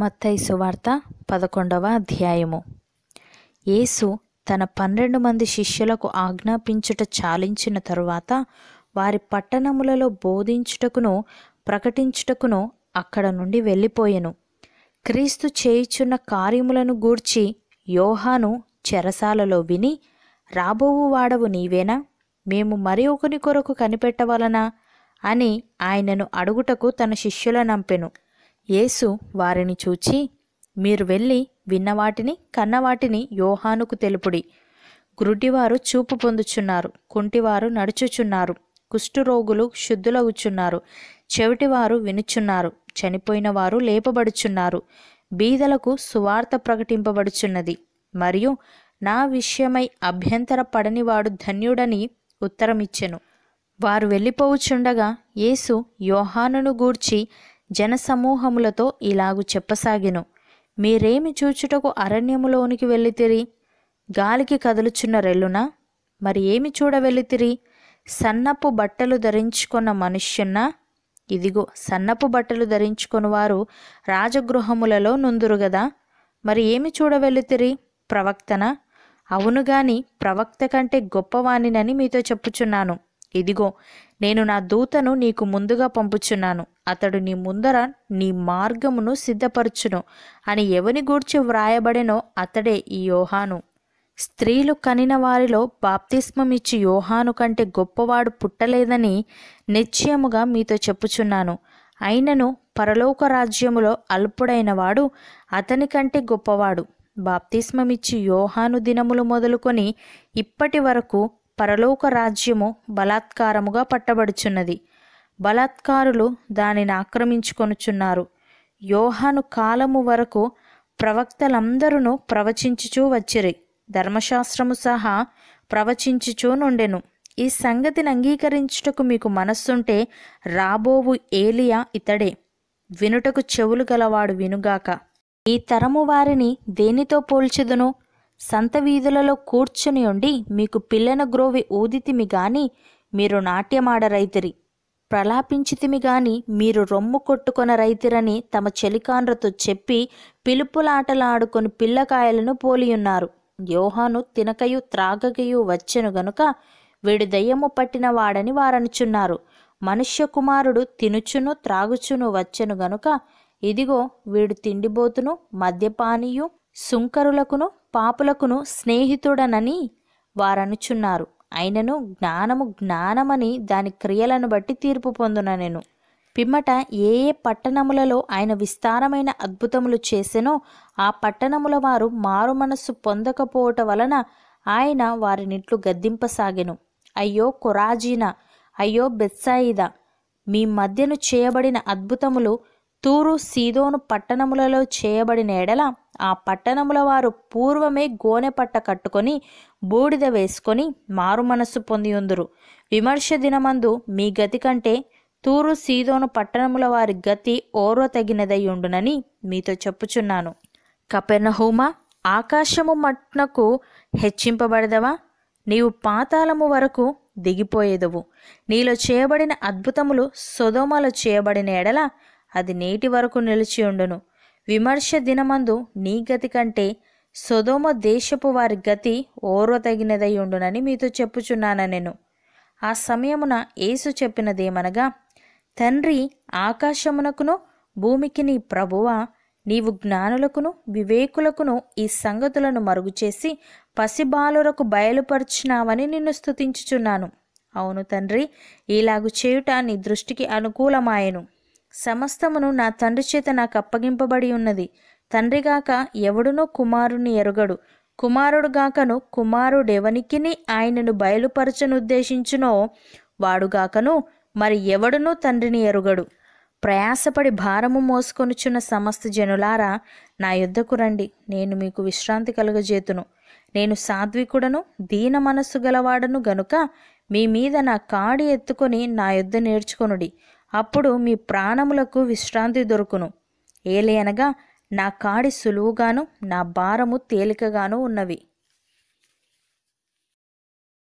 మత్తై సువార్త పదకొండవ అధ్యాయము యేసు తన పన్నెండు మంది శిష్యులకు ఆజ్ఞాపించుట చాలించిన తరువాత వారి పట్టణములలో బోధించుటకును ప్రకటించుటకును అక్కడ నుండి వెళ్ళిపోయెను క్రీస్తు చేయుచున్న కార్యములను గూర్చి యోహాను చెరసాలలో విని రాబోవు వాడవు నీవేనా మేము మరి ఒకరి కొరకు కనిపెట్టవలనా అని ఆయనను అడుగుటకు తన శిష్యుల నంపెను యేసు వారిని చూచి మీరు వెళ్ళి విన్నవాటిని కన్నవాటిని యోహానుకు తెలుపుడి గ్రుడ్డివారు చూపు పొందుచున్నారు కుంటివారు నడుచుచున్నారు కుష్ఠురోగులు శుద్ధులగుచున్నారు చెవిటివారు వినుచున్నారు చనిపోయిన వారు లేపబడుచున్నారు బీదలకు సువార్త ప్రకటింపబడుచున్నది మరియు నా విషయమై అభ్యంతర పడనివాడు ధన్యుడని ఉత్తరమిచ్చెను వారు వెళ్ళిపోవుచుండగా యేసు యోహానును గూర్చి జనసమూహములతో ఇలాగు చెప్పసాగెను మీరేమి చూచుటకు అరణ్యములోనికి వెళ్ళితిరి గాలికి కదులుచున్న రెల్లునా మరి ఏమి చూడవెళ్ళితిరి సన్నపు బట్టలు ధరించుకున్న మనుష్యున్నా ఇదిగో సన్నపు బట్టలు ధరించుకుని వారు రాజగృహములలో నుందురు గదా మరి ఏమి చూడవెళ్ళితిరి ప్రవక్తన అవును గాని ప్రవక్త కంటే గొప్పవాణినని మీతో చెప్పుచున్నాను ఇదిగో నేను నా దూతను నీకు ముందుగా పంపుచున్నాను అతడు నీ ముందర నీ మార్గమును సిద్ధపరచును అని ఎవని గూర్చి వ్రాయబడినో అతడే ఈ యోహాను స్త్రీలు కనిన వారిలో బాప్తిస్మమిచ్చి యోహాను కంటే గొప్పవాడు పుట్టలేదని నిశ్చయముగా మీతో చెప్పుచున్నాను అయినను పరలోక రాజ్యములో అల్పుడైనవాడు అతని కంటే గొప్పవాడు బాప్తిస్మమిచ్చి యోహాను దినములు మొదలుకొని ఇప్పటి వరకు పరలోక రాజ్యము బలాత్కారముగా పట్టబడుచున్నది బలాత్కారులు దానిని ఆక్రమించుకొనుచున్నారు యోహాను కాలము వరకు ప్రవక్తలందరూ ప్రవచించుచూ వచ్చిరి ధర్మశాస్త్రము సహా ప్రవచించుచూ నుండెను ఈ సంగతిని అంగీకరించుటకు మీకు మనస్సుంటే రాబోవు ఏలియా ఇతడే వినుటకు చెవులు గలవాడు వినుగాక ఈ తరము వారిని దేనితో పోల్చెదనో సంత వీధులలో కూర్చుని ఉండి మీకు పిల్లన గ్రోవి ఊదితిమి గాని మీరు నాట్యమాడ రైతిరి ప్రలాపించితిమి గాని మీరు రొమ్ము కొట్టుకొన రైతిరని తమ చెలికాన్రతో చెప్పి పిలుపులాటలాడుకొని పిల్లకాయలను పోలియున్నారు యోహాను తినకయు త్రాగకయు వచ్చెను గనుక వీడు దయ్యము పట్టిన వాడని వారనుచున్నారు మనుష్య కుమారుడు తినుచును త్రాగుచును వచ్చెను గనుక ఇదిగో వీడు తిండిబోతును మద్యపానీయు సుంకరులకును పాపులకును స్నేహితుడనని వారనుచున్నారు అయినను జ్ఞానము జ్ఞానమని దాని క్రియలను బట్టి తీర్పు పొందున నేను పిమ్మట ఏ ఏ పట్టణములలో ఆయన విస్తారమైన అద్భుతములు చేసెనో ఆ పట్టణముల వారు మారు మనస్సు పొందకపోవట వలన ఆయన వారినిట్లు గద్దింపసాగెను అయ్యో కొరాజీనా అయ్యో బెత్సాయిద మీ మధ్యను చేయబడిన అద్భుతములు తూరు సీదోను పట్టణములలో చేయబడిన ఎడల ఆ పట్టణముల వారు పూర్వమే గోనె పట్ట కట్టుకొని బూడిద వేసుకొని మారు మనస్సు పొంది ఉందురు విమర్శ దినమందు మీ గతి కంటే తూరు సీదోను పట్టణముల వారి గతి ఓరో తగినదయ్యుండునని మీతో చెప్పుచున్నాను కపెనహూమ ఆకాశము మట్నకు హెచ్చింపబడదవా నీవు పాతాళము వరకు దిగిపోయేదవు నీలో చేయబడిన అద్భుతములు సొదోమలో చేయబడిన ఎడల అది నేటి వరకు నిలిచి ఉండును విమర్శ దినమందు నీ గతి కంటే సొదోమ దేశపు వారి గతి ఓర్వ తగినదై ఉండునని మీతో చెప్పుచున్నాను నేను ఆ సమయమున యేసు చెప్పినదేమనగా తండ్రి ఆకాశమునకును భూమికి నీ ప్రభువ నీవు జ్ఞానులకును వివేకులకును ఈ సంగతులను మరుగుచేసి పసిబాలురకు బయలుపరిచినావని నిన్ను స్థుతించుచున్నాను అవును తండ్రి ఇలాగు చేయుట నీ దృష్టికి అనుకూలమాయను సమస్తమును నా తండ్రి చేత నాకు అప్పగింపబడి ఉన్నది తండ్రిగాక ఎవడునో కుమారుని ఎరుగడు కుమారుడుగాకను కుమారుడెవనికిని ఆయనను బయలుపరచనుద్దేశించునో వాడుగాకను మరి ఎవడునూ తండ్రిని ఎరుగడు ప్రయాసపడి భారము మోసుకొనుచున్న సమస్త జనులారా నా యుద్ధకు రండి నేను మీకు విశ్రాంతి కలుగజేతును నేను సాత్వికుడను దీన మనస్సు గలవాడను గనుక మీ మీద నా కాడి ఎత్తుకొని నా యుద్ధ నేర్చుకొనుడి అప్పుడు మీ ప్రాణములకు విశ్రాంతి దొరుకును ఏలే అనగా నా కాడి సులువుగాను నా భారము తేలికగాను ఉన్నవి